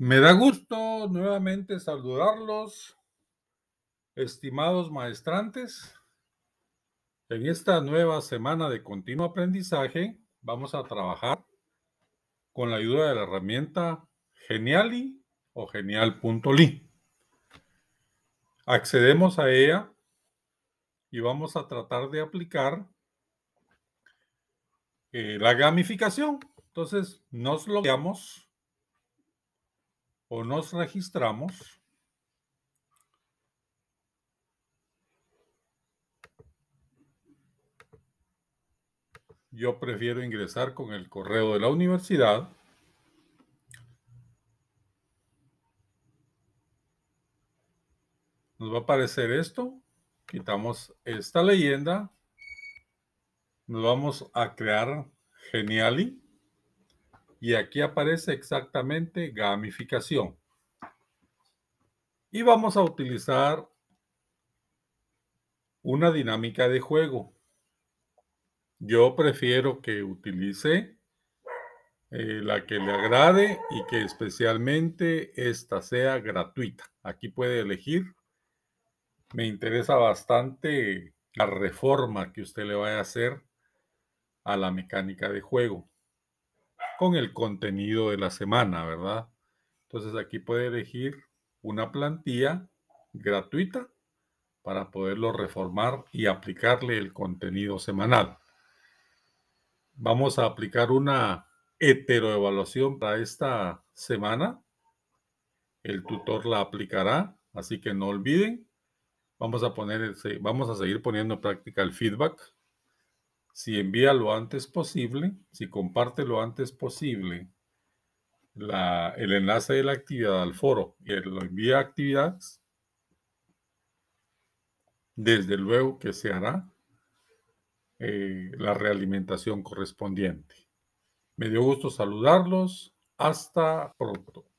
Me da gusto nuevamente saludarlos, estimados maestrantes. En esta nueva semana de continuo aprendizaje vamos a trabajar con la ayuda de la herramienta Geniali o genial.li. Accedemos a ella y vamos a tratar de aplicar eh, la gamificación. Entonces, nos logueamos o nos registramos yo prefiero ingresar con el correo de la universidad. Nos va a aparecer esto. Quitamos esta leyenda. Nos vamos a crear Geniali. Y aquí aparece exactamente gamificación. Y vamos a utilizar una dinámica de juego. Yo prefiero que utilice eh, la que le agrade y que especialmente esta sea gratuita. Aquí puede elegir. Me interesa bastante la reforma que usted le vaya a hacer a la mecánica de juego con el contenido de la semana, ¿verdad? Entonces aquí puede elegir una plantilla gratuita para poderlo reformar y aplicarle el contenido semanal. Vamos a aplicar una heteroevaluación para esta semana. El tutor la aplicará, así que no olviden. Vamos a, poner, vamos a seguir poniendo práctica el feedback si envía lo antes posible, si comparte lo antes posible el enlace de la actividad al foro y lo envía a actividades, desde luego que se hará eh, la realimentación correspondiente. Me dio gusto saludarlos. Hasta pronto.